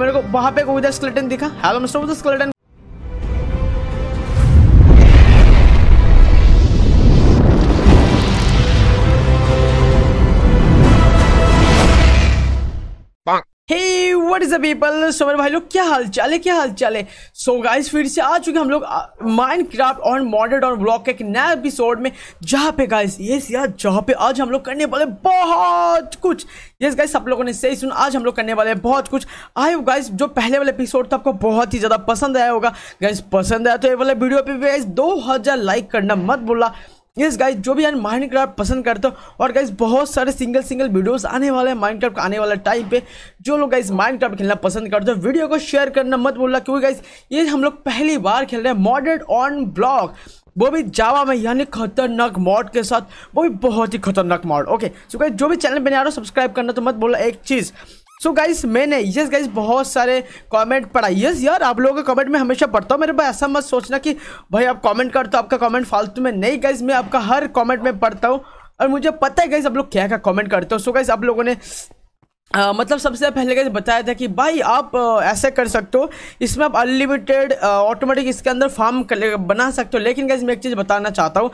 मेरे को वहां पे कोई दिखा हेलो मिस्टर वो व्हाट इज द पीपल सोमर भाई लोग क्या हाल चाल है क्या हाल चाल है सो गाइस फिर से आ चुके हम लोग Minecraft on modded on block के एक नया एपिसोड में जहाँ पे गाइस ये यार जहाँ पे आज हम लोग करने वाले बहुत कुछ यस गाइस आप लोगों ने सही सुन आज हम लोग करने वाले बहुत कुछ आई हो गाइस जो पहले वाले एपिसोड तो था आपको बहुत ही ज़्यादा पसंद आया होगा गाइस पसंद आया तो ये वाले वीडियो पे गाइस दो लाइक करना मत बोला यस yes गाइज जो भी यार माइनक्राफ्ट पसंद करते हो और गाइज बहुत सारे सिंगल सिंगल वीडियोस आने वाले हैं माइनक्राफ्ट आने वाला टाइम पे जो लोग गाइज माइनक्राफ्ट खेलना पसंद करते हो वीडियो को शेयर करना मत बोलना क्योंकि गाइज ये हम लोग पहली बार खेल रहे हैं मॉडर्ड ऑन ब्लॉक वो भी जावा में यानी खतरनाक मॉड के साथ वो भी बहुत ही खतरनाक मॉड ओके सो गाइज जो भी चैनल बने आ रहा हो सब्सक्राइब करना तो मत बोला एक चीज़ सो so गाइस मैंने यस yes गाइस बहुत सारे कमेंट पढ़ा यस yes यार आप लोगों के कमेंट में हमेशा पढ़ता हूँ मेरे भाई ऐसा मत सोचना कि भाई आप कमेंट कर तो आपका कमेंट फालतू में नहीं गाइस मैं आपका हर कमेंट में पढ़ता हूँ और मुझे पता है गाइस आप लोग क्या क्या कमेंट करते हो सो गाइज गाइस आप लोगों ने आ, मतलब सबसे पहले कैसे बताया था कि भाई आप ऐसे कर सकते हो इसमें आप अनलिमिटेड ऑटोमेटिक इसके अंदर फार्म बना सकते हो लेकिन गैस मैं एक चीज़ बताना चाहता हूँ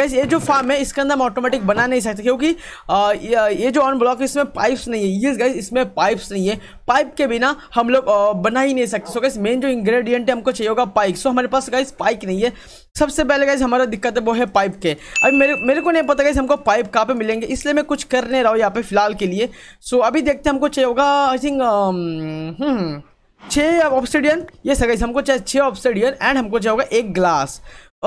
गैस ये जो फार्म है इसके अंदर हम ऑटोमेटिक बना नहीं सकते क्योंकि आ, ये जो ऑन ब्लॉक इसमें पाइप्स नहीं है ये गैस इसमें पाइप्स नहीं है पाइप के बिना हम लोग बना ही नहीं सकते सो गाइस मेन जो इंग्रेडिएंट है हमको चाहिए होगा पाइप सो हमारे पास गाइस पाइप नहीं है सबसे पहले गाइस हमारा दिक्कत है वो है पाइप के अभी मेरे मेरे को नहीं पता गाइस हमको पाइप कहाँ पे मिलेंगे इसलिए मैं कुछ कर नहीं रहा हूँ यहाँ पे फिलहाल के लिए सो अभी देखते हैं हमको चाहिए होगा आई थिंक छः ऑप्सीडियन ये सर गाइस हमको चाहिए छः ऑप्सीडियन एंड हमको चाहिए होगा एक गिलास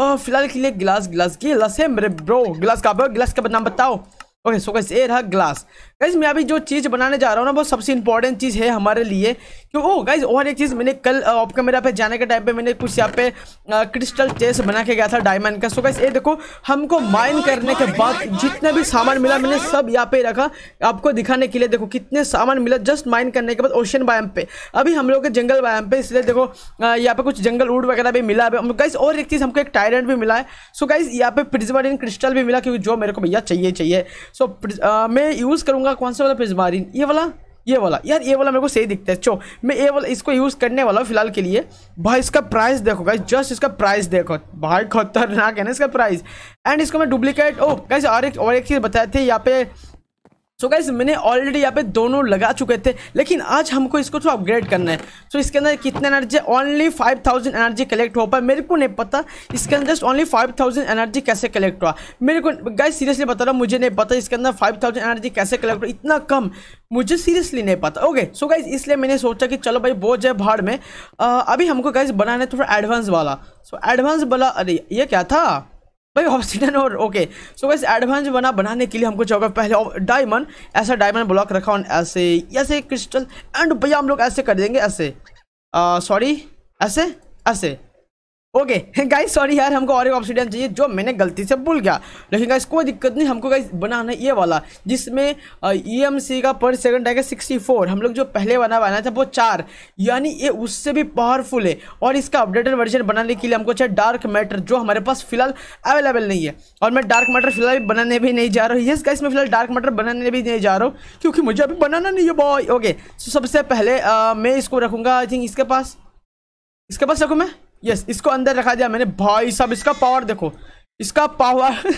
और फिलहाल के लिए गिलास की लस है मेरे ब्रो ग्लास का ब्रो ग्लास का नाम बताओ ओके सो गाइस ए रहा ग्लास गाइज मैं अभी जो चीज़ बनाने जा रहा हूँ ना वो सबसे इंपॉर्टेंट चीज़ है हमारे लिए कि ओ गाइज और एक चीज़ मैंने कल ऑफ कैमरा पे जाने के टाइम पे मैंने कुछ यहाँ पे क्रिस्टल चेस बना के गया था डायमंड का सो गाइज ये देखो हमको माइन करने के बाद जितना भी सामान मिला मैंने सब यहाँ पे रखा आपको दिखाने के लिए देखो कितने सामान मिला जस्ट माइन करने के बाद ओशन बायम पे अभी हम लोग के जंगल बायम पे इसलिए देखो यहाँ पे कुछ जंगल वूड वगैरह भी मिला है गाइज और एक चीज़ हमको एक टायरेंट भी मिला है सो गाइज यहाँ पे प्रिजवर क्रिस्टल भी मिला क्योंकि जो मेरे को भैया चाहिए चाहिए सो मैं यूज़ करूँगा वाला कौन सा वाला पेज मारी ये वाला ये वाला यार ये वाला मेरे को सही दिखता है चो मैं ये वाला इसको यूज़ करने वाला हूँ फिलहाल के लिए भाई इसका प्राइस देखो गाइज जस्ट इसका प्राइस देखो भाई खतरनाक है ना इसका प्राइस एंड इसको मैं डुप्लीकेट ओ गाइज और एक और एक चीज़ बताए थे यहाँ पे सो गाइज मैंने ऑलरेडी यहाँ पे दोनों लगा चुके थे लेकिन आज हमको इसको थोड़ा अपग्रेड करना है सो so इसके अंदर कितना एनर्जी है only five thousand energy collect हो पाए मेरे को नहीं पता इसके अंदर just only five thousand energy कैसे कलेक्ट हुआ मेरे को गाइज सीरियसली बता रहा हूँ मुझे नहीं पता इसके अंदर फाइव थाउजेंड एनर्जी कैसे कलेक्ट हुआ इतना कम मुझे सीरियसली नहीं पता ओके सो गाइज इसलिए मैंने सोचा कि चलो भाई बोझ है भाड़ में आ, अभी हमको गाइज बनाना है थोड़ा एडवांस वाला सो एडवांस वाला अरे ये क्या था भाई ऑप्शन और ओके सो वैसे एडवांस बना बनाने के लिए हमको चाहिए पहले डायमंड ऐसा डायमंड ब्लॉक रखा और ऐसे ऐसे क्रिस्टल एंड भैया हम लोग ऐसे कर देंगे ऐसे सॉरी uh, ऐसे ऐसे ओके गाइस सॉरी यार हमको और एक ऑप्शन चाहिए जो मैंने गलती से भूल गया लेकिन गाइस कोई दिक्कत नहीं हमको गाइस बनाना ये वाला जिसमें ई e का पर सेकंड आएगा 64 हम लोग जो पहले बना बनाया था वो चार यानी ये उससे भी पावरफुल है और इसका अपडेटेड वर्जन बनाने के लिए हमको चाहिए डार्क मैटर जो हमारे पास फिलहाल अवेलेबल नहीं है और मैं डार्क मैटर फिलहाल बनाने भी नहीं जा रहा हूँ येस गाइस मैं फिलहाल डार्क मैटर बनाने भी नहीं जा रहा हूँ क्योंकि मुझे अभी बनाना नहीं है बॉय ओके सो सबसे पहले मैं इसको रखूँगा आई थिंक इसके पास इसके पास रखूँ मैं यस इसको अंदर रखा दिया मैंने भाई साहब इसका पावर देखो इसका पावर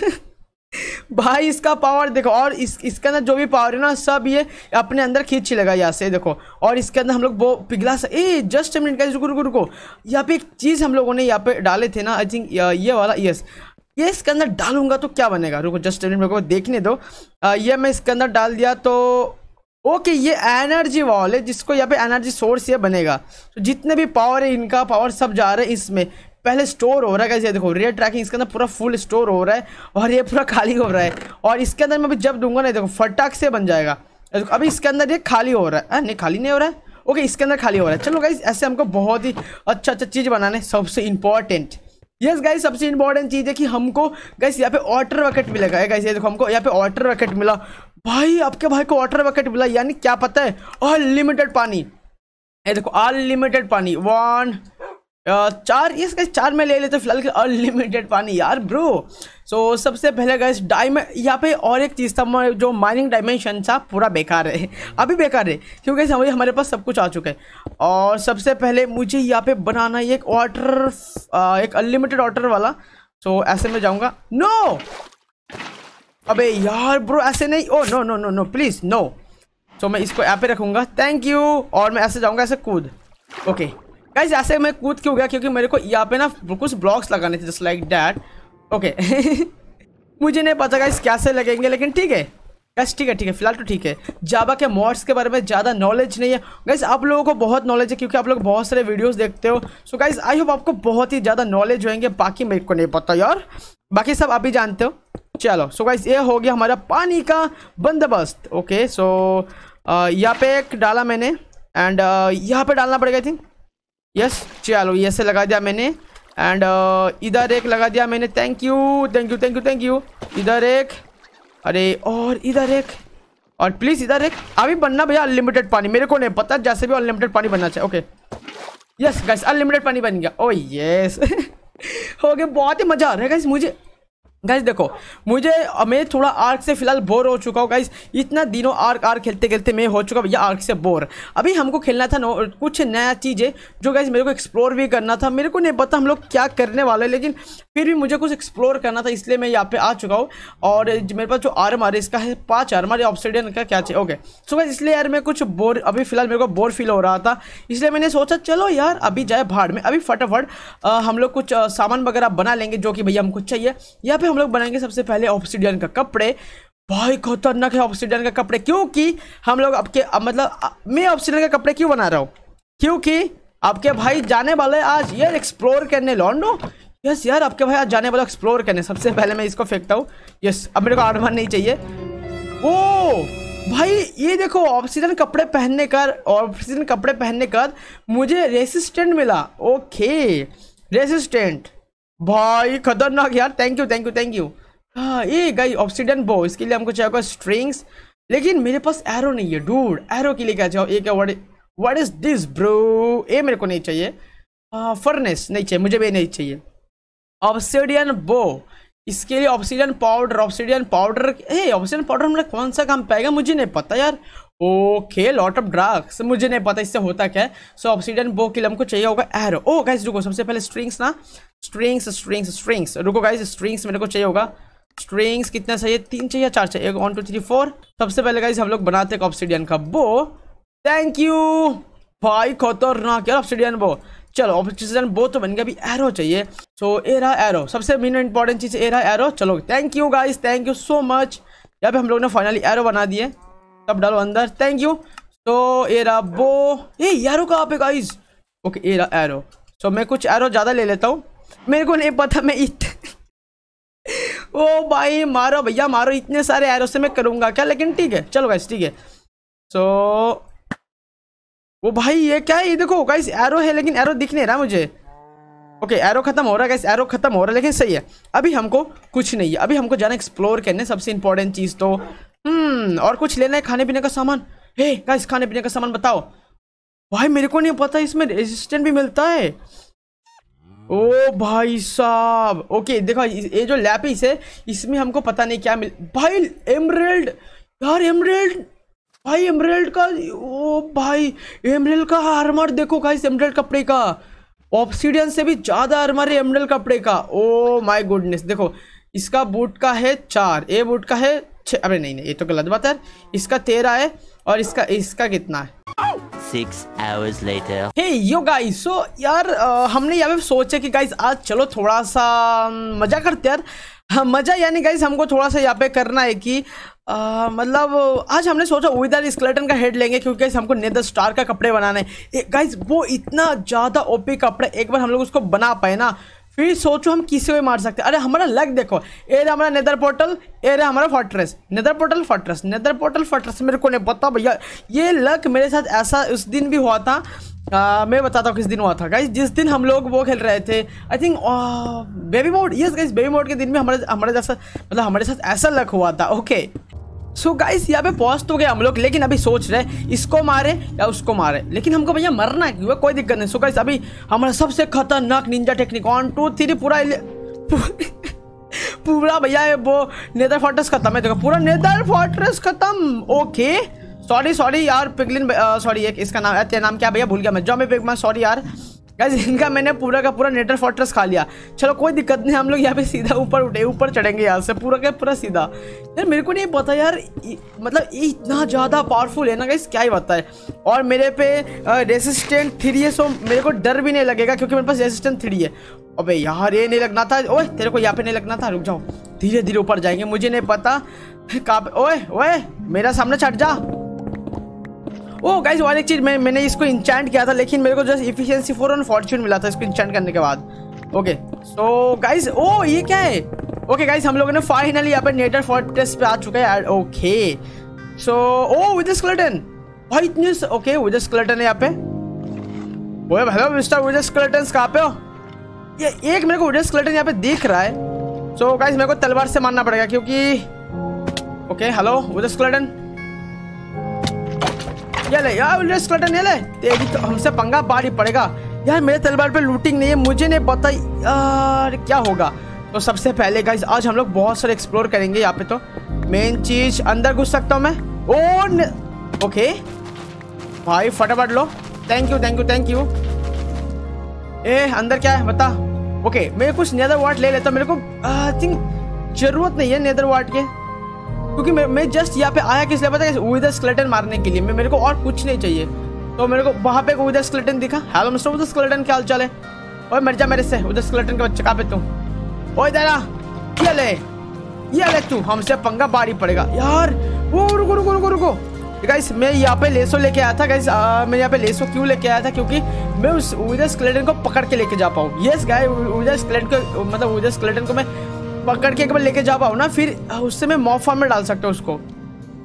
भाई इसका पावर देखो और इस इसके अंदर जो भी पावर है ना सब ये अपने अंदर खींच लगा यहाँ से देखो और इसके अंदर हम लोग वो पिघला सा ए जस्ट मिनट का रुको रुको रुको यहाँ पे एक चीज़ हम लोगों ने यहाँ पे डाले थे ना आई थिंक ये वाला यस ये इसके अंदर डालूंगा तो क्या बनेगा रुको जस्ट मिनट मेरे को देखने दो आ, ये मैं इसके अंदर डाल दिया तो ओके ये एनर्जी वॉल है जिसको यहाँ पे एनर्जी सोर्स ये बनेगा तो जितने भी पावर है इनका पावर सब जा रहा है इसमें पहले स्टोर हो रहा है कैसे देखो रेड ट्रैकिंग इसके अंदर पूरा फुल स्टोर हो रहा है और ये पूरा खाली हो रहा है और इसके अंदर मैं अभी जब दूंगा ना देखो फटाक से बन जाएगा अभी इसके अंदर ये खाली हो रहा है नहीं खाली नहीं हो रहा है ओके इसके अंदर खाली हो रहा है चलो गाइज ऐसे हमको बहुत ही अच्छा अच्छा चीज़ बनाना है सबसे इंपॉर्टेंट यस yes, गाइस सबसे इंपॉर्टेंट चीज़ है कि हमको गाइस यहाँ पे ऑटर रॉकेट मिलेगा गाइस ये देखो हमको यहाँ पे ऑटर रॉकेट मिला भाई आपके भाई को वाटर बकेट मिला यानी क्या पता है अनलिमिटेड पानी ये देखो अनलिमिटेड पानी वन चार गैस चार में ले लेते फिलहाल अनलिमिटेड पानी यार ब्रो सो so, सबसे पहले गए डायमें यहाँ पे और एक चीज़ था जो माइनिंग डायमेंशन था पूरा बेकार है अभी बेकार है क्योंकि हमारे हमारे पास सब कुछ आ चुका है और सबसे पहले मुझे यहाँ पे बनाना है एक वाटर एक अनलिमिटेड वाटर वाला सो so, ऐसे में जाऊँगा नो no! अबे यार ब्रो ऐसे नहीं oh no no no no please no so मैं इसको यहाँ पे रखूँगा थैंक यू और मैं ऐसे जाऊँगा ऐसे कूद ओके गाइज ऐसे मैं कूद क्यों गया क्योंकि मेरे को यहाँ पे ना कुछ ब्लॉक्स लगाने थे जस्ट लाइक डैट ओके मुझे नहीं पता गाइज कैसे लगेंगे लेकिन ठीक है गैस ठीक है ठीक है फिलहाल तो ठीक है जावा के मॉड्स के बारे में ज़्यादा नॉलेज नहीं है गैस आप लोगों को बहुत नॉलेज है क्योंकि आप लोग बहुत सारे वीडियोस देखते हो सो गाइस आई होप आपको बहुत ही ज़्यादा नॉलेज होएंगे बाकी मेरे को नहीं पता यार बाकी सब आप ही जानते हो चलो सो गाइस ये हो गया हमारा पानी का बंदोबस्त ओके सो uh, यहाँ पे एक डाला मैंने एंड uh, यहाँ पे डालना पड़ेगा आई थिंक यस चलो ये से लगा दिया मैंने एंड uh, इधर एक लगा दिया मैंने thank you thank you thank you thank you इधर एक अरे और इधर एक और प्लीज़ इधर एक अभी बनना भैया अनलिमिटेड पानी मेरे को नहीं पता जैसे भी अनलिमिटेड पानी बनना चाहिए ओके यस गाइस अनलिमिटेड पानी बन गया ओ oh, यस हो गया बहुत ही मज़ा आ रहा है गैस मुझे गाइज देखो मुझे मैं थोड़ा आर्क से फिलहाल बोर हो चुका हूँ गाइज इतना दिनों आर्क आर्क खेलते खेलते मैं हो चुका भैया आर्क से बोर अभी हमको खेलना था कुछ नया चीज़ें जो गाइज मेरे को एक्सप्लोर भी करना था मेरे को नहीं पता हम लोग क्या करने वाले लेकिन फिर भी मुझे कुछ एक्सप्लोर करना था इसलिए मैं यहाँ पे आ चुका हूँ और मेरे पास जो आर्म आ है इसका है पाँच आर्म आ रही ऑप्सीडियन का क्या चाहिए ओके सो गाइज इसलिए यार मैं कुछ बोर अभी फिलहाल मेरे को बोर फील हो रहा था इसलिए मैंने सोचा चलो यार अभी जाए भाड़ में अभी फटाफट हम लोग कुछ सामान वगैरह बना लेंगे जो कि भैया हमको चाहिए यहाँ पे हम लोग बनाएंगे सबसे पहले ऑप्सीडियन का कपड़े भाई खतरनाक है ऑप्सीडियन का कपड़े क्योंकि हम लोग आपके मतलब मैं ऑप्सीडियन का कपड़े क्यों बना रहा हूँ क्योंकि आपके भाई जाने वाले आज यार एक्सप्लोर करने लॉन्डो यस यार आपके भाई आज जाने वाले एक्सप्लोर करने सबसे पहले मैं इसको फेंकता हूँ यस अब मेरे को आर्मर नहीं चाहिए ओ भाई ये देखो ऑक्सीजन कपड़े पहनने कर ऑक्सीजन कपड़े पहनने कर मुझे रेसिस्टेंट मिला ओके रेसिस्टेंट भाई खतरनाक यार thank you thank you thank you ये गई ऑप्सीडन बो इसके लिए हमको चाहिए स्ट्रिंग्स लेकिन मेरे पास एरो नहीं है डूड एरो के लिए क्या चाहो ये क्या वर्ड इज दिस ब्रो ये मेरे को नहीं चाहिए फर्नेस हाँ, नहीं चाहिए मुझे भी नहीं चाहिए ऑप्सीडियन बो इसके लिए ऑप्सीडियन पाउडर ऑप्सीडियन पाउडर ए ऑप्सीडियन पाउडर हमारा कौन सा काम पाएगा मुझे नहीं पता यार ओके लॉट ऑफ ड्रग्स मुझे नहीं पता इससे होता क्या है सो ऑप्सीडन बो किलम को चाहिए होगा एरो ओ गाइस रुको सबसे पहले स्ट्रिंग्स ना स्ट्रिंग्स स्ट्रिंग्स स्ट्रिंग्स रुको गाइस स्ट्रिंग्स मेरे को चाहिए होगा स्ट्रिंग्स कितना चाहिए तीन चाहिए चार चाहिए वन टू थ्री फोर सबसे पहले गाइस हम लोग बनाते हैं ऑप्सीडियन का बो थैंक यू भाई खतरनाक यार ऑप्सीडियन बो चलो ऑप्सीजन बो तो बन गया अभी एरो चाहिए सो ए रहा एरो सबसे मेन इंपॉर्टेंट चीज़ ए रहा एरो चलो thank you guys thank you so much यहाँ पे हम लोग ने फाइनली एरो बना दिए सब डालो अंदर थैंक यू तो ये रहा वो ये यारो कहाँ पे गाइस ओके ये रहा एरो सो मैं कुछ एरो ज़्यादा ले लेता हूँ मेरे को नहीं पता मैं इत ओ भाई मारो भैया मारो इतने सारे एरो से मैं करूँगा क्या लेकिन ठीक है चलो गाइस ठीक है सो वो भाई ये क्या है ये देखो गाइस एरो है लेकिन एरो दिख नहीं रहा मुझे ओके एरो खत्म हो रहा है गाइस एरो खत्म हो रहा है लेकिन सही है अभी हमको कुछ नहीं है अभी हमको जाना एक्सप्लोर करने सबसे इंपॉर्टेंट चीज़ तो हम्म और कुछ लेना है खाने पीने का सामान हे गाइस खाने पीने का सामान बताओ भाई मेरे को नहीं पता इसमें रेजिस्टेंट भी मिलता है ओ भाई साहब ओके देखो ये जो लैपिस है इसमें हमको पता नहीं क्या मिल भाई एमरेल्ड यार एमरेल्ड भाई एमरेल्ड का ओ भाई एमरेल्ड का आर्मर देखो गाइस एमरेल्ड कपड़े का ऑप्सीडियन से भी ज़्यादा आर्मर है एमरेल्ड कपड़े का ओ माय गुडनेस देखो इसका बूट का है चार ए बूट का है अरे नहीं नहीं ये तो गलत बात है इसका तेरह है और इसका इसका कितना है Six hours later. Hey yo guys, so यार आ, हमने यहाँ पे सोचा कि गाइस आज चलो थोड़ा सा मजा करते यार हाँ, मजा यानी गाइस हमको थोड़ा सा यहाँ पे करना है कि मतलब आज हमने सोचा उधर स्केलेटन का हेड लेंगे क्योंकि हमको नेदर स्टार का कपड़े बनाने है गाइस वो इतना ज़्यादा ओपी कपड़े एक बार हम लोग उसको बना पाए ना फिर सोचो हम किसी भी मार सकते अरे हमारा लग देखो ए रहा हमारा नेदर पोर्टल ए रहा हमारा fortress nether portal fortress nether portal fortress मेरे को नहीं पता भैया ये लक मेरे साथ ऐसा उस दिन भी हुआ था आ, मैं बताता हूँ किस दिन हुआ था गाइज जिस दिन हम लोग वो खेल रहे थे I think baby mode yes guys baby mode के दिन में हमारे हमारे जैसा मतलब हमारे साथ ऐसा लक हुआ था ओके okay. सो गाइस यहाँ पे पहुंच तो गए हम लोग लेकिन अभी सोच रहे इसको मारे या उसको मारे लेकिन हमको भैया मरना क्यों कोई दिक्कत नहीं सो गाइस अभी हमारा सबसे खतरनाक ninja technique one two three पूरा पूरा भैया वो नेदर फोर्ट्रेस खत्म है देखो पूरा नेदर फोर्ट्रेस खत्म ओके सॉरी सॉरी यार पिगलिन सॉरी एक इसका नाम तेरा नाम क्या भैया भूल गया मैं जो मैं सॉरी यार गैस इनका मैंने पूरा का पूरा नेटर फोर्ट्रेस खा लिया चलो कोई दिक्कत नहीं हम लोग यहाँ पे सीधा ऊपर उठे ऊपर चढ़ेंगे यहाँ से पूरा का पूरा सीधा यार मेरे को नहीं पता यार मतलब ये इतना ज़्यादा पावरफुल है ना गैस क्या ही पता है और मेरे पे रेसिस्टेंट थ्री है सो मेरे को डर भी नहीं लगेगा क्योंकि मेरे पास रेसिस्टेंट थ्री है अबे यार ये नहीं लगना था ओए तेरे को यहाँ पे नहीं लगना था रुक जाओ धीरे धीरे ऊपर जाएंगे मुझे नहीं पता कहाँ ओए ओए मेरा सामने छट जा ओ गाइस वाले चीज़ मैं मैंने इसको इंचैंट किया था लेकिन मेरे को जस्ट इफिशियंसी फोर और फॉर्च्यून मिला था इसको इंचैंट करने के बाद ओके सो गाइस ओ ये क्या है ओके गाइस हम लोगों ने फाइनली यहाँ पर नेटर फॉर्ट पे आ चुका है okay so oh with skeleton भाई इतने ओके विद स्केलेटन है यहाँ पे ओए हेलो मिस्टर विद स्केलेटन कहाँ पे हो ये एक मेरे को विद स्केलेटन यहाँ पे दिख रहा है सो so, गाइस मेरे को तलवार से मारना पड़ेगा क्योंकि ओके हेलो विद स्केलेटन ये ले यार ले स्कर्टन ये ले तेरी तो हमसे पंगा बारी पड़ेगा यार मेरे तलवार पे लूटिंग नहीं है मुझे नहीं पता यार क्या होगा तो सबसे पहले गाइज आज हम लोग बहुत सारे एक्सप्लोर करेंगे यहाँ पे तो मेन चीज अंदर घुस सकता हूँ मैं ओ न... ओके भाई फटाफट लो thank you thank you thank you ए अंदर क्या है बता ओके मैं कुछ नेदर वाट ले लेता मेरे को आई थिंक जरूरत नहीं है नेदर वाट के क्योंकि मैं मैं जस्ट यहाँ पे आया किस लिए पता है विद स्केलेटन मारने के लिए मैं मेरे को और कुछ नहीं चाहिए तो मेरे को वहाँ पे उधर स्केलेटन दिखा हेलो मिस्टर उधर स्केलेटन क्या हाल चाल है और मर जा मेरे से उधर स्केलेटन के बच्चे कहाँ पे तू ओ दादा ये ले ये ले तू हमसे पंगा बारी पड़ेगा यार वो रुको रुको रुको रुको गाइस मैं यहाँ पे लेसो लेके आया था गाइस मैं यहाँ पे लेसो क्यों लेके आया था क्योंकि मैं उस उधर स्केलेटन को पकड़ के लेके जा पाऊँ यस गाय उधर स्केलेटन को मतलब उधर स्केलेटन को मैं पकड़ के एक बार लेके जा पाओ ना फिर उससे मैं मॉफ फॉर्म में डाल सकता हूँ उसको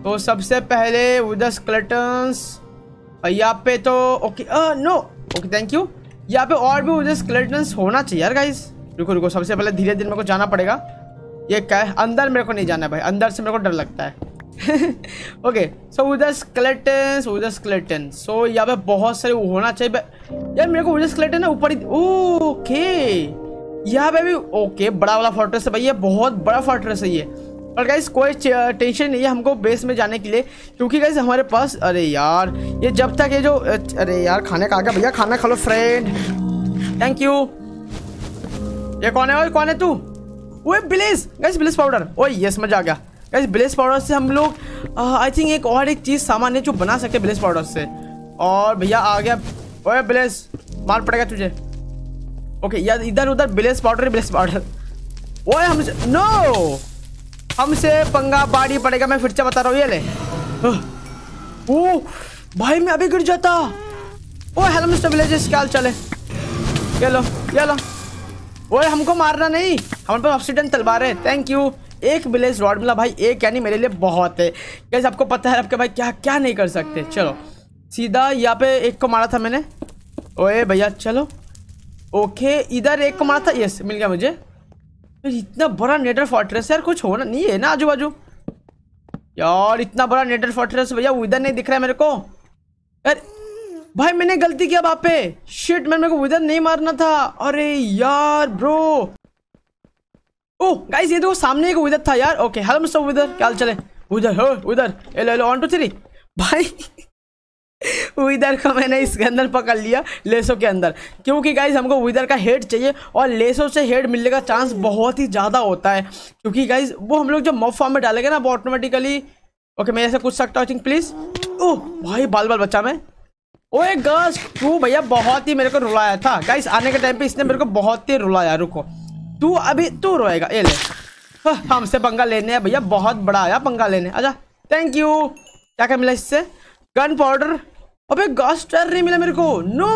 तो सबसे पहले उधर स्कलेटन्स यहाँ पे तो okay no okay thank you यहाँ पे और भी उधर स्कलेटन्स होना चाहिए यार गाइस रुको रुको सबसे पहले धीरे धीरे मेरे को जाना पड़ेगा ये क्या है अंदर मेरे को नहीं जाना है भाई अंदर से मेरे को डर लगता है ओके सो उधर स्कलेटन उधर स्कलेटन सो यहाँ पे बहुत सारे होना चाहिए यार मेरे को उधर स्कलेटन है ऊपर ही ओके यहाँ पे भी ओके बड़ा वाला फोर्ट्रेस है भाई ये बहुत बड़ा फोर्ट्रेस है ये और गाइज कोई टेंशन नहीं है हमको बेस में जाने के लिए क्योंकि गाइज हमारे पास अरे यार ये जब तक ये जो अरे यार खाने का आ गया भैया खाना खा लो फ्रेंड थैंक यू ये कौन है ओए कौन है तू वो blaze guys blaze powder oh ये मजा आ गया गाइज ब्लेस पाउडर से हम लोग आई थिंक एक और एक चीज़ सामान है जो बना सकते हैं ब्लेस पाउडर से और भैया आ गया ओ ब्लेस मार पड़ेगा तुझे ओके यार इधर उधर ब्लेस पाउडर ब्लेस पाउडर ओए हमसे नो हमसे पंगा बाड़ी पड़ेगा मैं फिर से बता रहा हूँ ये ले ओ भाई मैं अभी गिर जाता ओ हेलो मिस्टर विलेजेस क्या चले ये लो ये लो ओए हमको मारना नहीं हमारे पास ऑक्सीडन तलवार है थैंक यू एक विलेज रॉड मिला भाई एक यानी मेरे लिए बहुत है कैसे आपको पता है आपके भाई क्या क्या नहीं कर सकते चलो सीधा यहाँ पे एक को मारा था मैंने ओए भैया चलो ओके इधर एक कमरा था यस मिल गया मुझे इतना बड़ा नेटर फोर्ट्रेस यार कुछ होना नहीं है ना आजू बाजू यार इतना बड़ा नेटर फोर्ट्रेस भैया उधर नहीं दिख रहा है मेरे को यार भाई मैंने गलती किया बापे शिट मैंने मेरे को उधर नहीं मारना था अरे यार ब्रो ओ गाइस ये देखो सामने एक उधर था यार ओके हेलो मिस्टर उधर क्या चले उधर हो उधर एलो एलो वन टू थ्री भाई विदर को मैंने इसके अंदर पकड़ लिया लेसो के अंदर क्योंकि गाइज हमको विदर का हेड चाहिए और लेसो से हेड मिलने का चांस बहुत ही ज़्यादा होता है क्योंकि गाइज वो हम लोग जो मफ फॉर्म में डालेंगे ना वो ऑटोमेटिकली ओके मैं ऐसा कुछ सकता हूँ प्लीज़ ओह भाई बाल बाल बच्चा मैं ओए गर्स तू भैया बहुत ही मेरे को रुलाया था गाइस आने के टाइम पे इसने मेरे को बहुत ही रुलाया रुको तू अभी तू रोएगा ये ले हमसे पंगा लेने भैया बहुत बड़ा आया पंगा लेने आजा थैंक यू क्या क्या मिला इससे गन पाउडर अबे गॉस टायर नहीं मिला मेरे को नो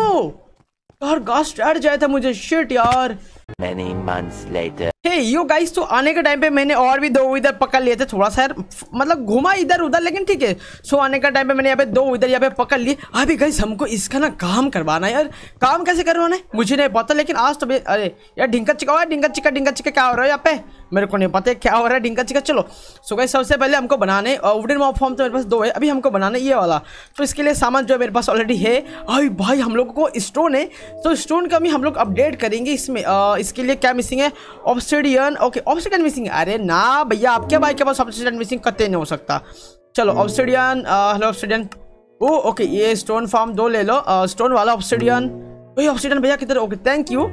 यार गॉस टायर जाया था मुझे शिट यार Many months later. Hey yo guys, तो आने के टाइम पे मैंने और भी दो इधर पकड़ लिए थे थोड़ा सा यार मतलब घुमा इधर उधर लेकिन ठीक है सो आने का टाइम पे मैंने यहाँ पे दो इधर यहाँ पे पकड़ लिए अभी गाइस हमको इसका ना काम करवाना है यार काम कैसे करवाना है मुझे नहीं पता लेकिन आज तो अरे यार ढिंका चिका हुआ ढिंका चिका ढिंका चिका क्या हो रहा है यहाँ पे मेरे को नहीं पता है क्या हो रहा है डिंका चिका चलो सो गई सबसे पहले हमको बनाने और वुडन मॉप फॉर्म तो मेरे पास दो है अभी हमको बनाने ये वाला तो इसके लिए सामान जो है मेरे पास ऑलरेडी है अभी भाई हम लोग को स्टोन है तो स्टोन का भी हम लोग अपडेट करेंगे इसमें इसके लिए क्या मिसिंग है ऑब्सिडियन ओके ऑब्सिडियन मिसिंग अरे ना भैया आपके भाई के पास ऑब्सिडियन मिसिंग कते नहीं हो सकता चलो obsidian hello obsidian oh okay ये स्टोन फॉर्म दो ले लो स्टोन वाला ऑब्सिडियन भाई तो ऑक्सीजन भैया किधर okay thank you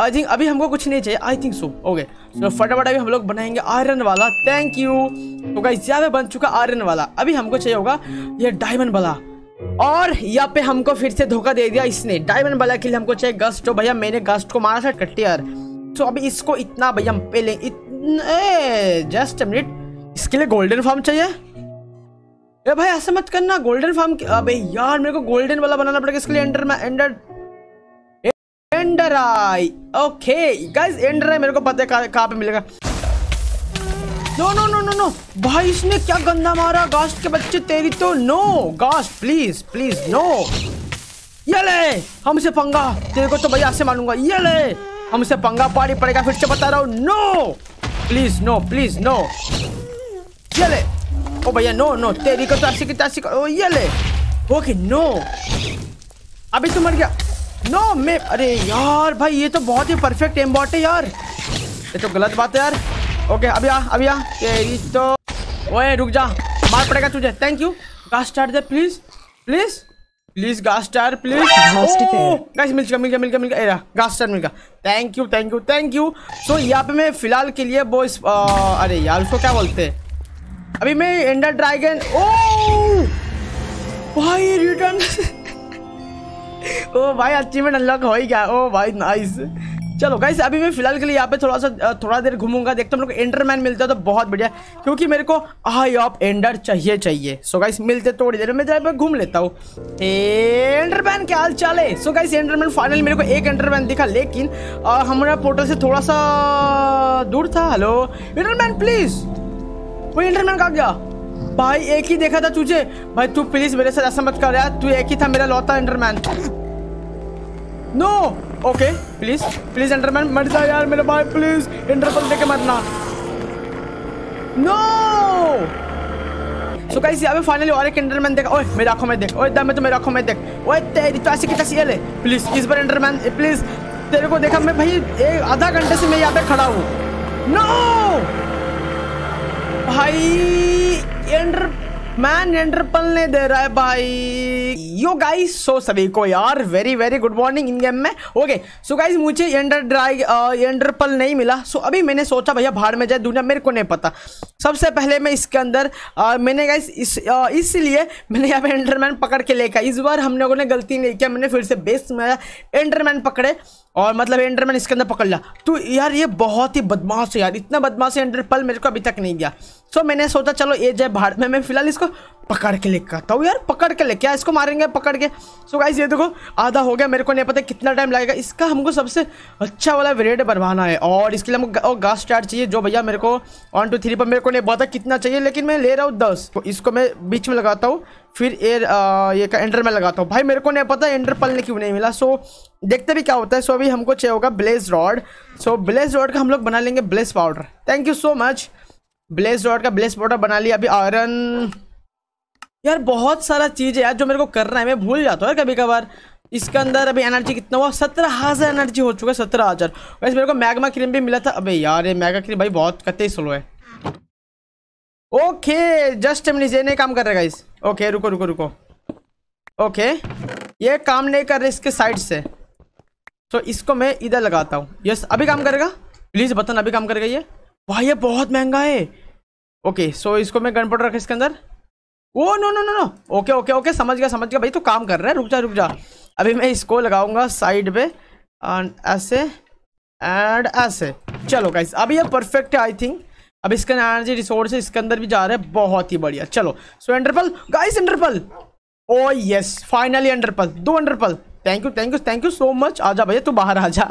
I think अभी हमको कुछ नहीं चाहिए I think so okay so फटाफट अभी हम लोग बनाएंगे आयरन वाला थैंक यू तो गाइस यहाँ बन चुका आयरन वाला अभी हमको चाहिए होगा ये डायमंड वाला और यहाँ पे हमको फिर से धोखा दे दिया इसने डायमंड वाला के लिए हमको चाहिए गस्ट तो भैया मैंने गस्ट को मारा था कट्टे यार तो अभी इसको इतना भैया हम पहले इतने जस्ट मिनट इसके लिए गोल्डन फार्म चाहिए ए भाई ऐसा मत करना गोल्डन फार्म अबे यार मेरे को गोल्डन वाला बनाना पड़ेगा इसके लिए एंडर में ender ender eye okay guys ender eye मेरे को पता है कहाँ पे मिलेगा no no no no no भाई इसने क्या गंदा मारा गास्ट के बच्चे तेरी तो no ghast please please no ये ले हमसे पंगा तेरे को तो भाई ऐसे मानूंगा ये ले हमसे पंगा पाड़ी पड़ेगा फिर से बता रहा हूँ no please no please no ये ले ओ भैया नो नो तेरी को तो ऐसी की तैसी ओ ये ले ओके नो अभी तो मर गया नो no, मैं अरे यार भाई ये तो बहुत ही परफेक्ट एम बॉट है यार ये तो गलत बात है यार ओके अभी आ अभी आ तेरी तो ओए रुक जा मार पड़ेगा तुझे थैंक यू गास स्टार दे प्लीज प्लीज प्लीज गास स्टार प्लीज गाइस मिल गया मिल गया मिल गया मिल गया एरा गास स्टार मिल गया thank you thank you thank you so यहाँ पे मैं फिलहाल के लिए वो अरे यार उसको क्या बोलते हैं अभी मैं एंडर ड्रैगन ओ भाई रिटर्न ओ भाई अचीवमेंट अनलॉक हो ही गया ओ भाई नाइस चलो गाइस अभी मैं फिलहाल के लिए यहाँ पे थोड़ा सा थोड़ा देर घूमूंगा देखता हम लोग एंडरमैन मिलता है तो बहुत बढ़िया क्योंकि मेरे को आई ऑफ एंडर चाहिए चाहिए सो गाइस मिलते थोड़ी देर में जरा घूम लेता हूँ एंडरमैन क्या हाल चाल है सो गाइस एंडरमैन फाइनल मेरे को एक एंडरमैन दिखा लेकिन हमारा पोर्टल से थोड़ा सा दूर था हेलो एंडरमैन प्लीज वो एंडरमैन कहा गया भाई एक ही देखा था तुझे भाई तू प्लीज मेरे साथ ऐसा मत कर यार तू एक ही था मेरा लौता enderman no okay please please enderman मर जा यार मेरे भाई प्लीज इंटरपल देके मरना नो सो गाइस यहाँ पे फाइनली और एक इंटरमैन देखा ओए मेरी आंखों में देख ओए दम में तो मेरी आंखों में देख ओए तेरी तो ऐसी की तैसी है प्लीज इस बार इंटरमैन प्लीज तेरे को देखा मैं भाई एक आधा घंटे से मैं यहां पे खड़ा हूं नो भाई एंडर मैन एंडरपल ने दे रहा है भाई यो गाइस सो सभी को यार very very good morning in game में ओके सो गाइस मुझे एंडर ड्राई एंडरपल नहीं मिला सो so, अभी मैंने सोचा भैया भाड़ में जाए दुनिया मेरे को नहीं पता सबसे पहले मैं इसके अंदर आ, मैंने गाइस इस इसलिए मैंने यहाँ पे एंडरमैन पकड़ के लेकर इस बार हम लोगों ने गलती नहीं किया मैंने फिर से बेस्ट मेरा एंडरमैन पकड़े और मतलब एंडरमैन इसके अंदर पकड़ ला तो यार ये बहुत ही बदमाश है यार इतना बदमाश है एंडर पल मेरे को अभी तक नहीं गया सो मैंने सोचा चलो ये जय भारत में मैं फिलहाल इसको पकड़ के लेके आता हूँ यार पकड़ के लेके इसको मारेंगे पकड़ के सो गाइज ये देखो आधा हो गया मेरे को नहीं पता कितना टाइम लगेगा इसका हमको सबसे अच्छा वाला वेरिएट बनवाना है और इसके लिए हमको गास चार्ट चाहिए जो भैया मेरे को वन टू थ्री पर मेरे को नहीं पता कितना चाहिए लेकिन मैं ले रहा हूँ दस तो इसको मैं बीच में लगाता हूँ फिर ये ये का एंडर में लगाता हूँ भाई मेरे को नहीं पता एंडर पलने क्यों नहीं मिला सो देखते भी क्या होता है सो अभी हमको चाहिए होगा blaze rod so blaze rod का हम लोग बना लेंगे blaze powder thank you so much blaze rod का ब्लेस पाउडर बना लिया अभी आयरन यार बहुत सारा चीज़ है यार जो मेरे को करना है मैं भूल जाता हूँ कभी कभार इसके अंदर अभी एनर्जी कितना हुआ सत्रह हज़ार एनर्जी हो चुका है सत्रह हज़ार वैसे मेरे को मैगमा क्रीम भी मिला था अबे यार ये मैगा क्रीम भाई बहुत कते स्लो है ओके जस्ट हम ये नहीं काम कर रहेगा इस ओके रुको रुको रुको ओके ये काम नहीं कर रहे इसके साइड से तो इसको मैं इधर लगाता हूँ यस अभी काम करेगा प्लीज़ बता अभी काम करेगा ये भाई ये बहुत महंगा है ओके सो इसको मैं गन पाउडर रखा इसके अंदर oh no no no no okay okay okay समझ गया समझ गया भाई तो काम कर रहा है रुक जा रुक जा अभी मैं इसको लगाऊंगा साइड पे एंड ऐसे एंड ऐसे चलो गाइस अभी ये परफेक्ट है आई थिंक अब इसका एनर्जी रिसोर्स इसके अंदर भी जा रहा है बहुत ही बढ़िया चलो so ender pearl guys ender pearl oh yes finally ender pearl दो ender pearl thank you thank you thank you so much आजा भैया तू बाहर आजा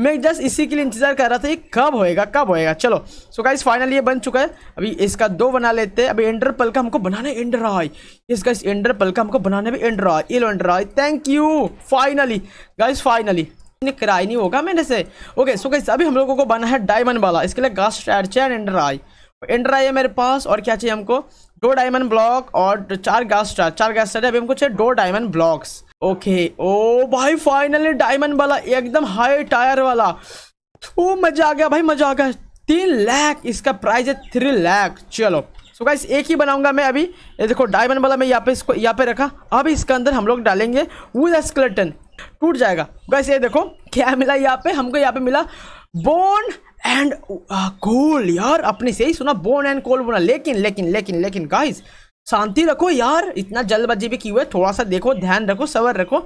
मैं जस्ट इसी के लिए इंतजार कर रहा था ये कब होएगा कब होएगा चलो सो so गाइस फाइनली ये बन चुका है अभी इसका दो बना लेते हैं अभी एंडर पल का हमको बनाना है एंडर इस गाइस एंडर पल का हमको बनाना भी एंडर रहा ये लो ender thank you finally guys finally किराया नहीं होगा मैंने से ओके सो गाइस अभी हम लोगों को बना है डायमंड वाला इसके लिए गास्ट चाहिए एंडर एंडर आई है मेरे पास और क्या चाहिए हमको दो डायमंड ब्लॉक और चार गास्टर चार गास्टर है अभी हमको चाहिए दो diamond blocks okay oh oh, भाई फाइनली डायमंड वाला एकदम हाई टायर वाला तो मजा आ गया भाई मजा आ गया तीन लाख इसका प्राइस है थ्री लाख चलो सो गाइस एक ही बनाऊंगा मैं अभी ये देखो डायमंड वाला मैं यहाँ पे इसको यहाँ पे रखा अब इसके अंदर हम लोग डालेंगे विद स्केलेटन टूट जाएगा गाइस ये देखो क्या मिला यहाँ पे हमको यहाँ पे मिला बोन एंड कोल यार अपने से ही सुना बोन एंड कोल बोला लेकिन लेकिन लेकिन लेकिन गाइस शांति रखो यार इतना जल्दबाजी भी क्यों है थोड़ा सा देखो ध्यान रखो सबर रखो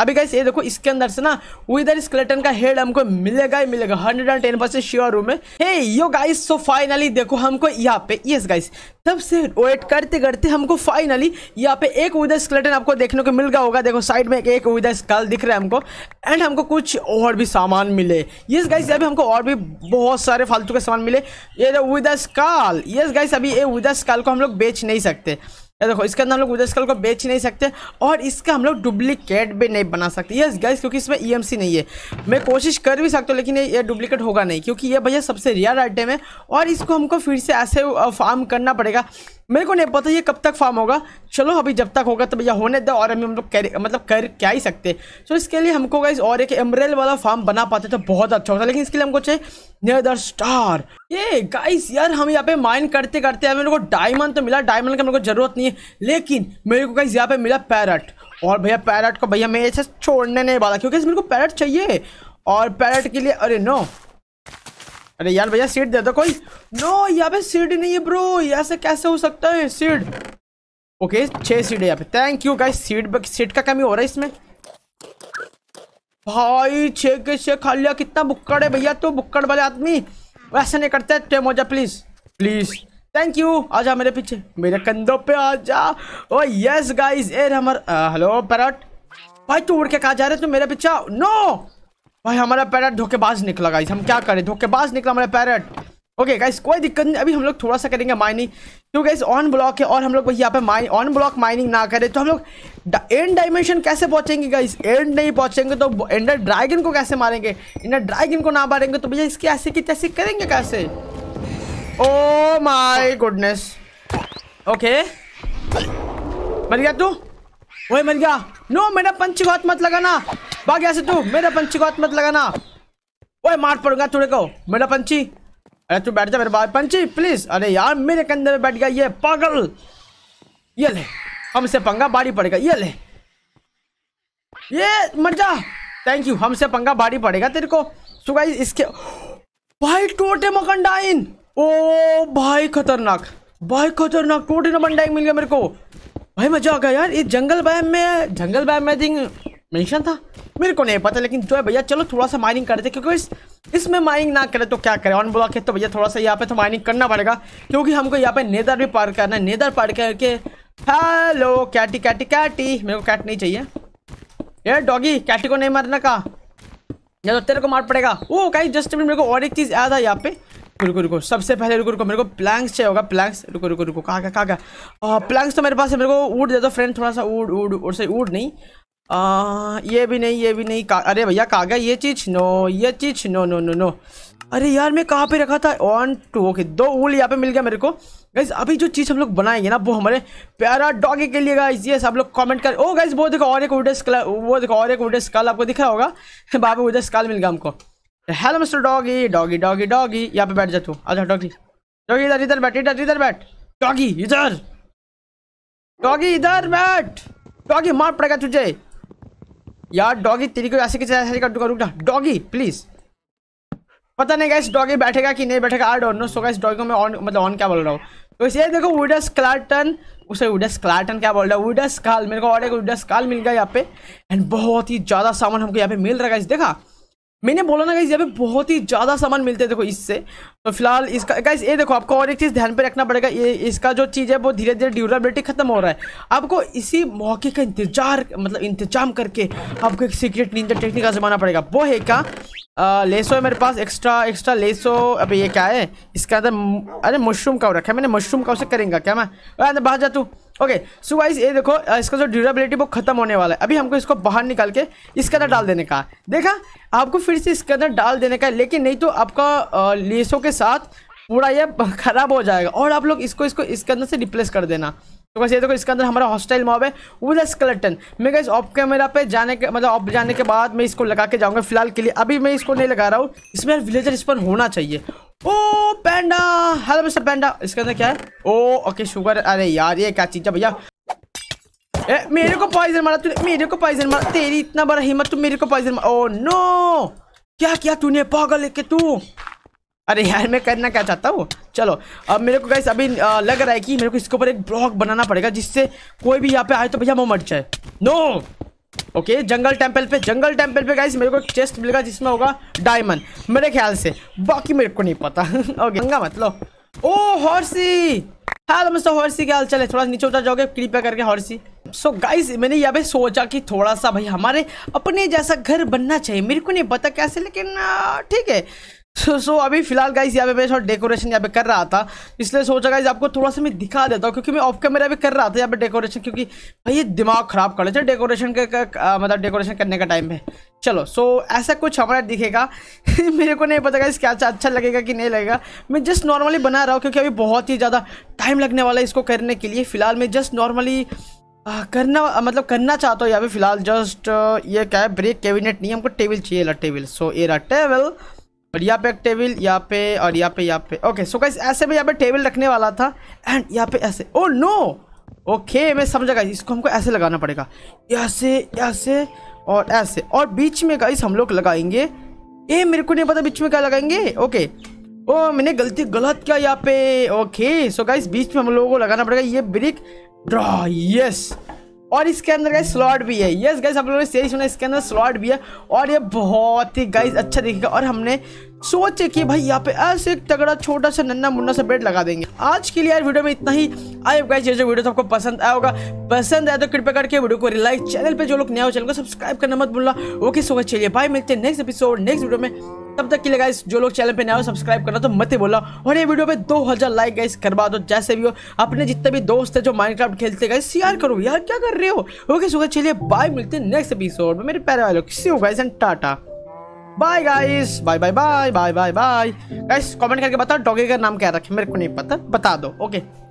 अभी गाइस ये देखो इसके अंदर से ना उधर स्केलेटन का हेड हमको मिलेगा ही मिलेगा hundred and ten percent sure हूँ मैं हे यो गाइस सो फाइनली देखो हमको यहाँ पे यस गाइस तब से वेट करते करते हमको फाइनली यहाँ पे एक उधर स्केलेटन आपको देखने को मिल गया होगा देखो साइड में एक उधर स्कल दिख रहा है हमको एंड हमको कुछ और भी सामान मिले यस गाइस अभी हमको और भी बहुत सारे फालतू के सामान मिले ये उधर स्काल यस गाइस अभी ये उधर स्काल को हम लोग बेच नहीं सकते ये देखो इसके अंदर हम लोग उधर स्कल को बेच नहीं सकते और इसका हम लोग डुप्लीकेट भी नहीं बना सकते यस गाइस क्योंकि इसमें ई e नहीं है मैं कोशिश कर भी सकता हूँ लेकिन ये डुप्लीकेट होगा नहीं क्योंकि ये भैया सबसे रियर आइटम है और इसको हमको फिर से ऐसे फार्म करना पड़ेगा मेरे को नहीं पता ये कब तक फार्म होगा चलो अभी जब तक होगा तब यह होने दो और अभी हम लोग कर मतलब कर क्या ही सकते सो so, इसके लिए हमको गाइस और एक एमरेल वाला फार्म बना पाते तो बहुत अच्छा होता लेकिन इसके लिए हमको चाहिए नियर स्टार ये गाइस यार हम यहाँ पे माइन करते करते मेरे को डायमंड तो मिला डायमंड की हमको जरूरत नहीं है लेकिन मेरे को गाइस यहाँ पे मिला पैरट और भैया पैरट को भैया मैं ऐसे छोड़ने नहीं वाला क्योंकि मेरे को पैरट चाहिए और पैरट के लिए अरे नो अरे यार भैया सीट दे दो कोई नो यहाँ पे सीट ही नहीं है ब्रो ऐसे कैसे हो सकता है सीट ओके छह सीट है यहाँ पे thank you guys seat seat का कमी हो रहा है इसमें भाई छे के छे खा लिया कितना बुक्कड़ है भैया तू तो बुक्कड़ वाले आदमी वैसे नहीं करते टेम हो जा प्लीज़ प्लीज़ थैंक यू आ जा मेरे पीछे मेरे कंधों पे आ जा ओ यस गाइस एर हमर हेलो पैरट भाई तू उड़ के कहा जा रहे तू मेरे पीछे नो भाई हमारा पैरट धोखेबाज निकला गाइस हम क्या करें धोखेबाज निकला हमारा पैरट ओके गाइस कोई दिक्कत नहीं अभी हम लोग थोड़ा सा करेंगे माइनिंग क्योंकि गाइस ऑन ब्लॉक है और हम लोग यहाँ पे माइन ऑन ब्लॉक माइनिंग ना करें तो हम लोग एंड डायमेंशन कैसे पहुंचेंगे गाइस एंड नहीं पहुंचेंगे तो एंडर ड्रैगन को कैसे मारेंगे एंडर ड्रैगन को ना मारेंगे तो भैया इसके ऐसे की तैसे करेंगे कैसे ओ माई गुडनेस ओके मर गया तू वही मर गया नो मेरा पंच बहुत मत लगाना भाग यहाँ से तू मेरा पंछी को हाथ मत लगाना ओए मार पड़ूंगा तुड़े को मेरा पंछी अरे तू बैठ जा मेरे बाल पंछी प्लीज अरे यार मेरे कंधे में बैठ गया ये पागल ये ले हमसे पंगा बारी पड़ेगा ये ले ये मर जा थैंक यू हमसे पंगा बारी पड़ेगा तेरे को सो गाइस इसके भाई टोटे मकंडाइन ओ भाई खतरनाक भाई खतरनाक टोटे मकंडाइन मिल गया मेरे को भाई मजा आ गया यार ये जंगल बैम में जंगल बैम में थिंक मेंशन था मेरे को नहीं पता लेकिन जो है भैया चलो थोड़ा सा माइनिंग करते क्योंकि इस इसमें माइनिंग ना करे तो क्या करें ऑन ब्लॉक है तो भैया थोड़ा सा यहाँ पे तो माइनिंग करना पड़ेगा क्योंकि हमको यहाँ पे नेदर भी पार करना है नेदर पार करके हेलो कैटी कैटी कैटी मेरे को कैट नहीं चाहिए ये डॉगी कैटी को नहीं मारना का या तो तेरे को मार पड़ेगा वो कहीं जस्ट मेरे को और एक चीज़ याद आई यहाँ पे रुको रुको सबसे पहले रुको रुको मेरे को प्लैंक्स चाहिए होगा प्लैंक्स रुको रुको रुको कहाँ का कहाँ का प्लैंक्स तो मेरे पास है मेरे को ऊट दे दो फ्रेंड थोड़ा सा ऊट ऊट और से ऊट नहीं आ, ये भी नहीं ये भी नहीं अरे भैया कहा गया ये चीज नो ये चीज नो नो नो नो अरे यार मैं कहाँ पे रखा था वन टू ओके दो उल यहाँ पे मिल गया मेरे को गाइज अभी जो चीज़ हम लोग बनाएंगे ना वो हमारे प्यारा डॉगी के लिए गाइज ये सब लोग कमेंट कर ओ गाइज वो देखो और एक वुडेस कल वो देखो और एक वुडेस कल आपको दिखा होगा बाबा वुडेस कल मिल गया हमको hello mister doggy doggy doggy doggy यहाँ पे बैठ जा तू अच्छा डॉगी डॉगी इधर इधर बैठ इधर इधर बैठ डॉगी इधर डॉगी इधर बैठ डॉगी मार पड़ेगा तुझे यार डॉगी तेरी को ऐसे किसी ऐसे कर रुक रुकना डॉगी प्लीज पता नहीं गैस डॉगी बैठेगा कि नहीं बैठेगा are don't know so guys doggy को मैं ऑन मतलब ऑन क्या बोल रहा हूँ तो इसे देखो वुडस क्लार्टन उसे वुडस क्लार्टन क्या बोल रहा है वुडस काल मेरे को और एक वुडस काल मिल गया यहाँ पे एंड बहुत ही ज़्यादा सामान हमको यहाँ पे मिल रहा है देखा मैंने बोला ना गाइज यहाँ पे बहुत ही ज़्यादा सामान मिलते हैं देखो इससे तो फिलहाल इसका गाइज ये देखो आपको और एक चीज़ ध्यान पे रखना पड़ेगा ये इसका जो चीज़ है वो धीरे धीरे ड्यूरेबिलिटी खत्म हो रहा है आपको इसी मौके का इंतजार मतलब इंतजाम करके आपको एक सीक्रेट निंजा टेक्निक आजमाना पड़ेगा वो है क्या लेसो है मेरे पास एक्स्ट्रा एक्स्ट्रा लेसो अभी ये क्या है इसका अंदर अरे मशरूम का रखा है मैंने मशरूम का उसे करेंगे क्या मैं अंदर बाहर जा तू ओके सो गाइस ये देखो इसका जो ड्यूरेबिलिटी वो खत्म होने वाला है अभी हमको इसको बाहर निकाल के इसके अंदर डाल देने का देखा आपको फिर से इसके अंदर डाल देने का लेकिन नहीं तो आपका लेसों के साथ पूरा ये ख़राब हो जाएगा और आप लोग इसको इसको इसके अंदर से रिप्लेस कर देना तो वैसे देखो इसके अंदर हमारा हॉस्टाइल मॉब है विद अ स्केलेटन मैं गाइस ऑफ कैमरा पे जाने के मतलब ऑफ जाने के बाद मैं इसको लगा के जाऊंगा फिलहाल के लिए अभी मैं इसको नहीं लगा रहा हूँ इसमें यार विलेजर स्पन होना चाहिए ओ पैंडा हेलो मिस्टर पैंडा इसके अंदर क्या है ओ ओके शुगर अरे यार ये क्या चीज है भैया ए मेरे को पॉइजन मारा तूने मेरे को पॉइजन मारा तेरी इतना बड़ा हिम्मत तू मेरे को पॉइजन मारा ओ नो क्या किया तूने पागल के तू अरे यार मैं करना क्या चाहता हूँ चलो अब मेरे को गैस अभी आ, लग रहा है कि मेरे को इसके ऊपर एक ब्लॉक बनाना पड़ेगा जिससे कोई भी यहाँ पे आए तो भैया वो मर जाए no okay okay, jungle temple पे जंगल टेंपल पे गाइस मेरे को एक चेस्ट मिलेगा जिसमें होगा डायमंड मेरे ख्याल से बाकी मेरे को नहीं पता ओके गंगा मत लो oh horsey hello mister horsey क्या हाल चले थोड़ा नीचे उतर जाओगे कृपया करके हॉर्सी सो so गाइस मैंने यहाँ पे सोचा कि थोड़ा सा भाई हमारे अपने जैसा घर बनना चाहिए मेरे को नहीं पता कैसे लेकिन ठीक है सो so, so, अभी फिलहाल गाइज यहाँ पे मैं थोड़ा डेकोरेशन यहाँ पे कर रहा था इसलिए सोचा गाइज आपको थोड़ा सा मैं दिखा देता हूँ क्योंकि मैं ऑफ कैमरा भी कर रहा था यहाँ पे डेकोरेशन क्योंकि भाई ये दिमाग खराब कर लेते हैं डेकोरेशन के मतलब डेकोरेशन करने का टाइम है चलो सो so, ऐसा कुछ हमारा दिखेगा मेरे को नहीं पता गाइज क्या अच्छा, अच्छा लगेगा कि नहीं लगेगा मैं जस्ट नॉर्मली बना रहा हूँ क्योंकि अभी बहुत ही ज़्यादा टाइम लगने वाला है इसको करने के लिए फिलहाल मैं जस्ट नॉर्मली आ, करना मतलब करना चाहता हूँ यहाँ पे फिलहाल जस्ट ये क्या है ब्रेक कैबिनेट नहीं हमको टेबल चाहिए टेबल सो एरा रहा टेबल और यहाँ पे एक टेबल यहाँ पे और यहाँ पे यहाँ पे ओके सो गाइस ऐसे में यहाँ पे टेबल रखने वाला था एंड यहाँ पे ऐसे ओ नो ओके मैं समझ गया इसको हमको ऐसे लगाना पड़ेगा ऐसे ऐसे और ऐसे और बीच में गाइस हम लोग लगाएंगे ए मेरे को नहीं पता बीच में क्या लगाएंगे ओके ओ मैंने गलती गलत किया यहाँ पे ओके सो गाइस बीच में हम लोगों को लगाना पड़ेगा ये ब्रिक ड्रॉ यस और इसके अंदर गाइस स्लॉट भी है यस गाइस आप लोगों ने सही सुना इसके अंदर स्लॉट भी है और ये बहुत ही गाइस अच्छा दिखेगा और हमने सोचे कि भाई यहाँ पे ऐसे एक तगड़ा छोटा सा नन्ना मुन्ना सा बेड लगा देंगे आज के लिए यार वीडियो में इतना ही आई गाइस ये जो वीडियो तो आपको पसंद आया होगा पसंद आया तो कृपया करके वीडियो को लाइक चैनल पे जो लोग नया हो चैनल को सब्सक्राइब करना मत भूलना ओके सो चलिए भाई मिलते हैं नेक्स्ट एपिसोड नेक्स्ट वीडियो में तब तक के लिए गाइस जो लोग चैनल पे नया हो सब्सक्राइब करना तो मत ही बोला और ये वीडियो पे 2000 लाइक गाइस करवा दो जैसे भी हो अपने जितने भी दोस्त है जो माइनक्राफ्ट खेलते गाइस शेयर करो यार क्या कर रहे हो ओके सो चलिए बाय मिलते हैं नेक्स्ट एपिसोड में मेरे प्यारे वाले सी हो guys and tata bye guys bye bye bye bye bye bye guys comment करके बताओ डॉगी का नाम क्या रखें मेरे को नहीं पता बता दो ओके